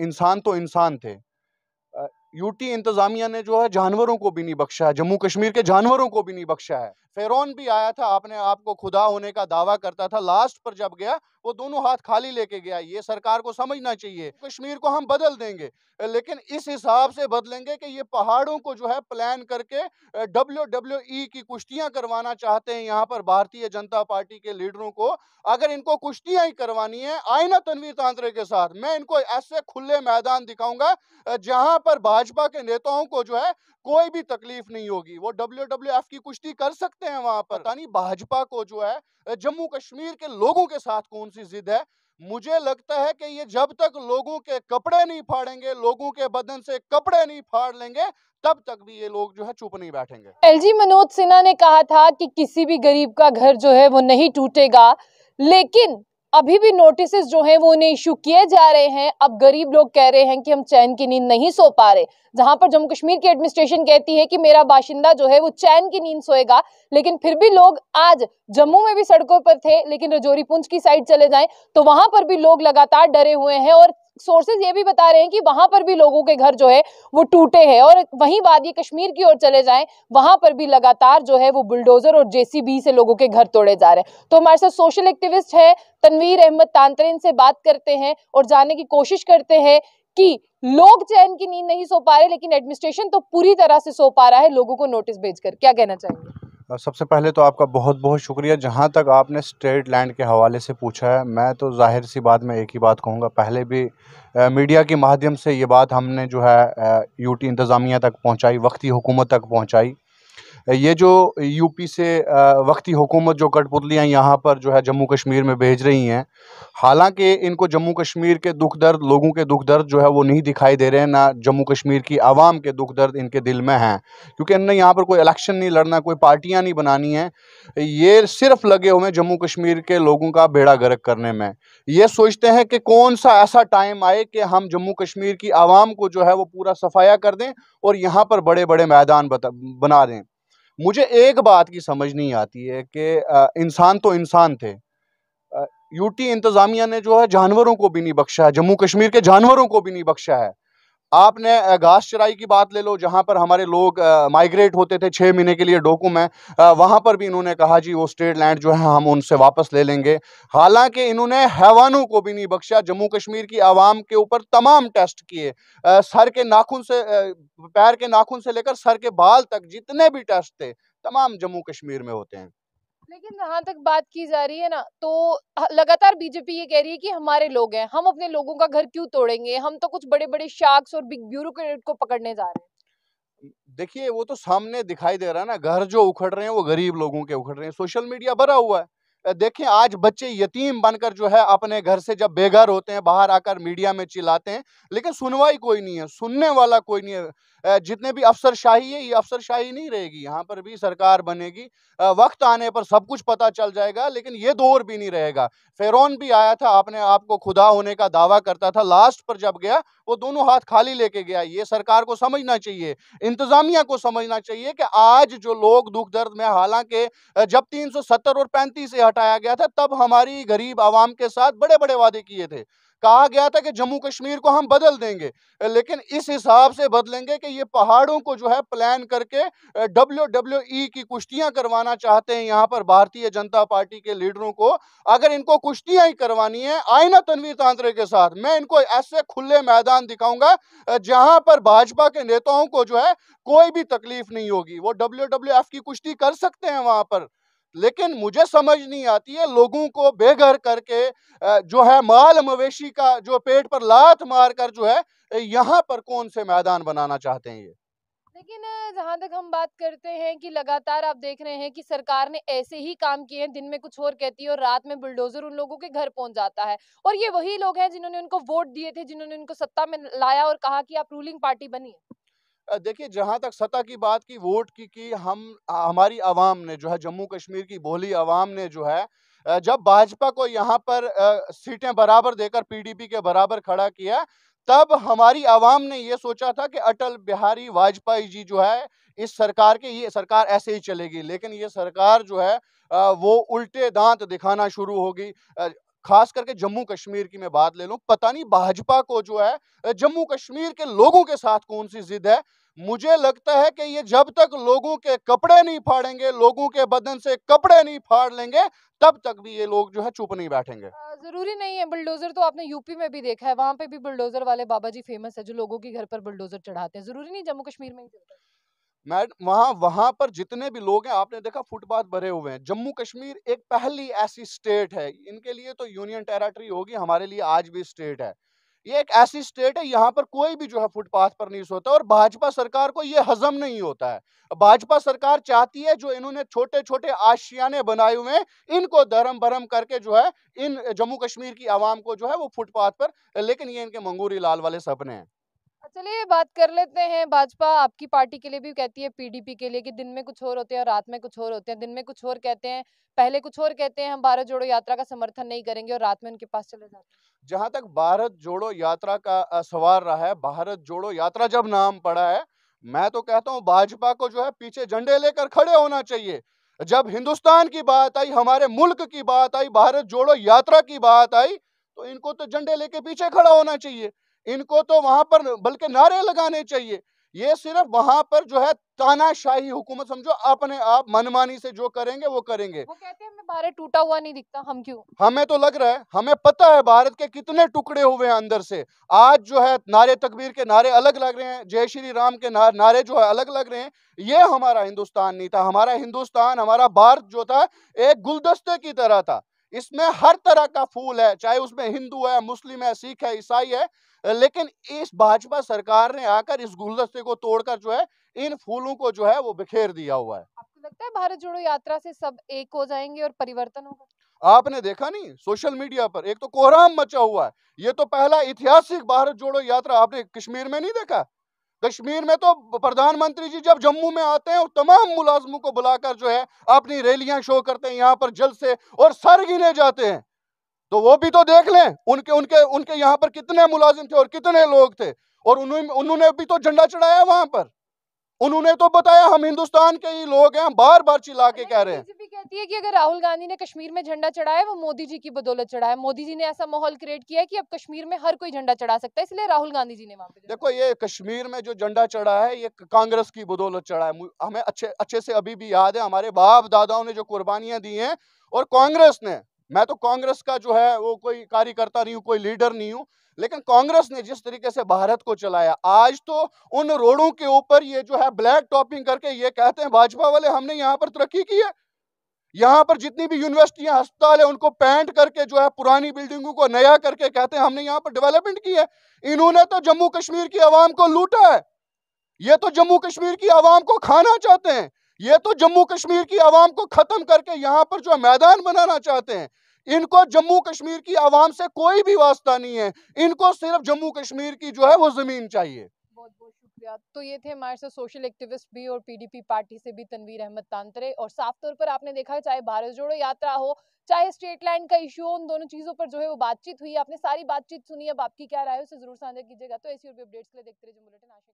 इंसान तो इंसान थे यूटी इंतज़ामिया ने जो है जानवरों को भी नहीं बख्शा है जम्मू कश्मीर के जानवरों को भी नहीं बख्शा है फेरोन भी आया था आपने आपको खुदा होने का दावा करता था लास्ट पर जब गया वो दोनों हाथ खाली लेके गया ये सरकार को समझना चाहिए कश्मीर को हम बदल देंगे लेकिन इस हिसाब से बदलेंगे कि ये पहाड़ों को जो है प्लान करके डब्ल्यू डब्ल्यू ई की कुश्तियां करवाना चाहते हैं यहाँ पर भारतीय जनता पार्टी के लीडरों को अगर इनको कुश्तियां ही करवानी है आयना तनवीर तांत्रे के साथ मैं इनको ऐसे खुले मैदान दिखाऊंगा जहाँ पर भाजपा के नेताओं को जो है कोई भी तकलीफ नहीं होगी वो डब्ल्यू की कुश्ती कर सकते करते हैं वहां पता नहीं भाजपा को जो है जम्मू कश्मीर के लोगों के साथ कौन सी जिद है मुझे लगता है कि ये जब तक लोगों के कपड़े नहीं फाड़ेंगे लोगों के बदन से कपड़े नहीं फाड़ लेंगे तब तक भी ये लोग जो है चुप नहीं बैठेंगे एलजी मनोज सिन्हा ने कहा था कि किसी भी गरीब का घर जो है वो नहीं टूटेगा लेकिन अभी भी नोटिस जो हैं वो उन्हें इश्यू किए जा रहे हैं अब गरीब लोग कह रहे हैं कि हम चैन की नींद नहीं सो पा रहे जहां पर जम्मू कश्मीर की एडमिनिस्ट्रेशन कहती है कि मेरा बाशिंदा जो है वो चैन की नींद सोएगा लेकिन फिर भी लोग आज जम्मू में भी सड़कों पर थे लेकिन रजौरी पुंछ की साइड चले जाएं तो वहां पर भी लोग लगातार डरे हुए हैं और सोर्सेज ये भी बता रहे हैं कि वहां पर भी लोगों के घर जो है वो टूटे हैं और वहीं बात ये कश्मीर की ओर चले जाएं वहां पर भी लगातार जो है वो बुलडोजर और जेसीबी से लोगों के घर तोड़े जा रहे हैं तो हमारे साथ सोशल एक्टिविस्ट है तनवीर अहमद तांतरे इनसे बात करते हैं और जानने की कोशिश करते हैं कि लोग चैन की नींद नहीं सो पा रहे लेकिन एडमिनिस्ट्रेशन तो पूरी तरह से सो पा रहा है लोगों को नोटिस भेज क्या कहना चाहिए सबसे पहले तो आपका बहुत बहुत शुक्रिया जहाँ तक आपने स्टेट लैंड के हवाले से पूछा है मैं तो जाहिर सी बात में एक ही बात कहूँगा पहले भी आ, मीडिया के माध्यम से ये बात हमने जो है यूटी इंतज़ामिया तक पहुँचाई वक्ती हुकूमत तक पहुँचाई ये जो यूपी से वक्ती हुकूमत जो कठपुतलियाँ यहाँ पर जो है जम्मू कश्मीर में भेज रही हैं हालांकि इनको जम्मू कश्मीर के दुख दर्द लोगों के दुख दर्द जो है वो नहीं दिखाई दे रहे हैं ना जम्मू कश्मीर की आवाम के दुख दर्द इनके दिल में हैं क्योंकि इनने यहाँ पर कोई इलेक्शन नहीं लड़ना कोई पार्टियाँ नहीं बनानी हैं ये सिर्फ लगे हुए हैं जम्मू कश्मीर के लोगों का बेड़ा गर्क करने में ये सोचते हैं कि कौन सा ऐसा टाइम आए कि हम जम्मू कश्मीर की आवाम को जो है वो पूरा सफाया कर दें और यहाँ पर बड़े बड़े मैदान बता बना दें मुझे एक बात की समझ नहीं आती है कि इंसान तो इंसान थे यूटी इंतज़ामिया ने जो है जानवरों को भी नहीं बख्शा है जम्मू कश्मीर के जानवरों को भी नहीं बख्शा है आपने घास चराई की बात ले लो जहाँ पर हमारे लोग माइग्रेट होते थे छः महीने के लिए डोकू में वहाँ पर भी इन्होंने कहा जी वो स्टेट लैंड जो है हम उनसे वापस ले लेंगे हालांकि इन्होंने हैवानों को भी नहीं बख्शा जम्मू कश्मीर की आवाम के ऊपर तमाम टेस्ट किए सर के नाखून से पैर के नाखून से लेकर सर के बाल तक जितने भी टेस्ट थे तमाम जम्मू कश्मीर में होते हैं लेकिन जहां तक बात की जा रही है ना तो लगातार बीजेपी ये कह रही है कि हमारे लोग हैं हम अपने लोगों का घर क्यों तोड़ेंगे हम तो कुछ बड़े बड़े शार्क्स और बिग ब्यूरोक्रेट को पकड़ने जा रहे हैं देखिए वो तो सामने दिखाई दे रहा है ना घर जो उखड़ रहे हैं वो गरीब लोगों के उखड़ रहे हैं सोशल मीडिया भरा हुआ है देखें आज बच्चे यतीम बनकर जो है अपने घर से जब बेघर होते हैं बाहर आकर मीडिया में चिल्लाते हैं लेकिन सुनवाई कोई नहीं है सुनने वाला कोई नहीं है जितने भी अफसर शाही है ये अफसर शाही नहीं रहेगी यहाँ पर भी सरकार बनेगी वक्त आने पर सब कुछ पता चल जाएगा लेकिन ये दौर भी नहीं रहेगा फेरोन भी आया था आपने आपको खुदा होने का दावा करता था लास्ट पर जब गया वो दोनों हाथ खाली लेके गया ये सरकार को समझना चाहिए इंतजामिया को समझना चाहिए कि आज जो लोग दुख दर्द में हालांकि जब तीन और पैंतीस से हटाया गया था तब हमारी गरीब आवाम के साथ बड़े बड़े वादे किए थे कहा गया था कि जम्मू कश्मीर को हम बदल देंगे लेकिन इस हिसाब से बदलेंगे कि ये पहाड़ों को जो है प्लान करके डब्ल्यू डब्ल्यू e की कुश्तियां करवाना चाहते हैं यहाँ पर भारतीय जनता पार्टी के लीडरों को अगर इनको कुश्तियां ही करवानी है आईना तनवीर तांत्रे के साथ मैं इनको ऐसे खुले मैदान दिखाऊंगा जहां पर भाजपा के नेताओं को जो है कोई भी तकलीफ नहीं होगी वो डब्ल्यू की कुश्ती कर सकते हैं वहां पर लेकिन मुझे समझ नहीं आती है लोगों को बेघर करके जो है माल मवेशी का जो पेट पर लात मार कर जो है यहाँ पर कौन से मैदान बनाना चाहते हैं ये लेकिन जहाँ तक हम बात करते हैं कि लगातार आप देख रहे हैं कि सरकार ने ऐसे ही काम किए हैं दिन में कुछ और कहती है और रात में बुलडोजर उन लोगों के घर पहुंच जाता है और ये वही लोग हैं जिन्होंने उनको वोट दिए थे जिन्होंने उनको सत्ता में लाया और कहा कि आप रूलिंग पार्टी बनी देखिए जहाँ तक सतह की बात की वोट की कि हम हमारी आवाम ने जो है जम्मू कश्मीर की भोली आवाम ने जो है जब भाजपा को यहाँ पर सीटें बराबर देकर पीडीपी के बराबर खड़ा किया तब हमारी आवाम ने ये सोचा था कि अटल बिहारी वाजपेयी जी जो है इस सरकार के ये सरकार ऐसे ही चलेगी लेकिन ये सरकार जो है वो उल्टे दांत दिखाना शुरू होगी खास करके जम्मू कश्मीर की मैं बात ले लूं पता नहीं भाजपा को जो है जम्मू कश्मीर के लोगों के साथ कौन सी जिद है मुझे लगता है कि ये जब तक लोगों के कपड़े नहीं फाड़ेंगे लोगों के बदन से कपड़े नहीं फाड़ लेंगे तब तक भी ये लोग जो है चुप नहीं बैठेंगे जरूरी नहीं है बुलडोजर तो आपने यूपी में भी देखा है वहां पे भी बुलडोजर वाले बाबा जी फेमस है जो लोगों के घर पर बुलडोजर चढ़ाते हैं जरूरी नहीं जम्मू कश्मीर में ही मैड वहाँ वहाँ पर जितने भी लोग हैं आपने देखा फुटपाथ भरे हुए हैं जम्मू कश्मीर एक पहली ऐसी स्टेट है इनके लिए तो यूनियन टेरिटरी होगी हमारे लिए आज भी स्टेट है ये एक ऐसी स्टेट है यहाँ पर कोई भी जो है फुटपाथ पर नहीं सोता और भाजपा सरकार को ये हजम नहीं होता है भाजपा सरकार चाहती है जो इन्होंने छोटे छोटे आशियाने बनाए हुए हैं इनको धर्म भरम करके जो है इन जम्मू कश्मीर की आवाम को जो है वो फुटपाथ पर लेकिन ये इनके मंगूरी लाल वाले सपने हैं चलिए बात कर लेते हैं भाजपा आपकी पार्टी के लिए भी कहती है पीडीपी के लिए कि दिन में कुछ और होते हैं और रात में कुछ और होते हैं दिन में कुछ और कहते हैं पहले कुछ और कहते हैं हम भारत जोड़ो यात्रा का समर्थन नहीं करेंगे और रात में उनके पास चले जाते हैं जहां तक भारत जोड़ो यात्रा का सवाल रहा है भारत जोड़ो यात्रा जब नाम पड़ा है मैं तो कहता हूँ भाजपा को जो है पीछे झंडे लेकर खड़े होना चाहिए जब हिंदुस्तान की बात आई हमारे मुल्क की बात आई भारत जोड़ो यात्रा की बात आई तो इनको तो झंडे लेके पीछे खड़ा होना चाहिए इनको तो वहां पर बल्कि नारे लगाने चाहिए ये सिर्फ वहां पर जो है तानाशाही हुकूमत समझो अपने आप मनमानी से जो करेंगे वो करेंगे वो कहते हैं भारत टूटा हुआ नहीं दिखता हम क्यों हमें तो लग रहा है हमें पता है भारत के कितने टुकड़े हुए हैं अंदर से आज जो है नारे तकबीर के नारे अलग लग रहे हैं जय श्री राम के नारे जो है अलग लग रहे हैं ये हमारा हिंदुस्तान नहीं था हमारा हिंदुस्तान हमारा भारत जो था एक गुलदस्ते की तरह था इसमें हर तरह का फूल है चाहे उसमें हिंदू है मुस्लिम है सिख है ईसाई है लेकिन इस भाजपा सरकार ने आकर इस गुलदस्ते को तोड़कर जो है इन फूलों को जो है वो बिखेर दिया हुआ है आपको लगता है भारत जोड़ो यात्रा से सब एक हो जाएंगे और परिवर्तन होगा आपने देखा नहीं सोशल मीडिया पर एक तो कोहराम मचा हुआ है ये तो पहला ऐतिहासिक भारत जोड़ो यात्रा आपने कश्मीर में नहीं देखा कश्मीर में तो प्रधानमंत्री जी जब जम्मू में आते हैं तमाम मुलाजमों को बुलाकर जो है अपनी रैलियां शो करते हैं यहाँ पर जल से और सर गिने जाते हैं तो वो भी तो देख लें उनके उनके उनके यहाँ पर कितने मुलाजिम थे और कितने लोग थे और उन्होंने भी तो झंडा चढ़ाया वहां पर उन्होंने तो बताया हम हिंदुस्तान के ही लोग हैं हम बार बार चिल्ला के कह रहे हैं कहती है कि अगर राहुल गांधी ने कश्मीर में झंडा चढ़ाया वो मोदी जी की बदौलत चढ़ाया मोदी जी ने ऐसा माहौल क्रिएट किया कि अब कश्मीर में हर कोई झंडा चढ़ा सकता है इसलिए राहुल गांधी जी ने वहाँ पे देखो ये कश्मीर में जो झंडा चढ़ा है ये कांग्रेस की बदौलत चढ़ा है हमें अच्छे अच्छे से अभी भी याद है हमारे बाप दादाओं ने जो कुर्बानियां दी है और कांग्रेस ने मैं तो कांग्रेस का जो है वो कोई कार्यकर्ता नहीं हूँ कोई लीडर नहीं हूँ लेकिन कांग्रेस ने जिस तरीके से भारत को चलाया आज तो उन रोडों के ऊपर ये जो है ब्लैक टॉपिंग करके ये कहते हैं भाजपा वाले हमने यहाँ पर तरक्की की है यहाँ पर जितनी भी यूनिवर्सिटियां अस्पताल है उनको पेंट करके जो है पुरानी बिल्डिंगों को नया करके कहते हैं हमने यहाँ पर डेवलपमेंट की है इन्होंने तो जम्मू कश्मीर की आवाम को लूटा है ये तो जम्मू कश्मीर की आवाम को खाना चाहते हैं ये तो जम्मू कश्मीर की आवाम को खत्म करके यहाँ पर जो मैदान बनाना चाहते हैं इनको जम्मू कश्मीर की आवाम से कोई भी वास्ता नहीं है इनको सिर्फ जम्मू कश्मीर की जो है वो जमीन चाहिए तो ये थे हमारे साथ सोशल एक्टिविस्ट भी और पीडीपी पार्टी से भी तनवीर अहमद तांतरे और साफ तौर पर आपने देखा है चाहे भारत जोड़ो यात्रा हो चाहे स्टेट लाइन का इश्यू हो उन दोनों चीज़ों पर जो है वो बातचीत हुई आपने सारी बातचीत सुनी अब आपकी क्या राय है उसे जरूर साझा कीजिएगा तो ऐसी और भी अपडेट्स के लिए देखते रहिए